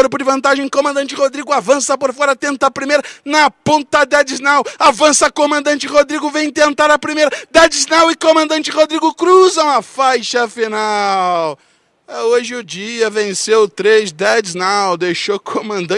Corpo de vantagem, comandante Rodrigo avança por fora, tenta a primeira, na ponta Dedsnal, avança comandante Rodrigo, vem tentar a primeira, Dedsnal e comandante Rodrigo cruzam a faixa final. É hoje o dia venceu 3 Now, deixou comandante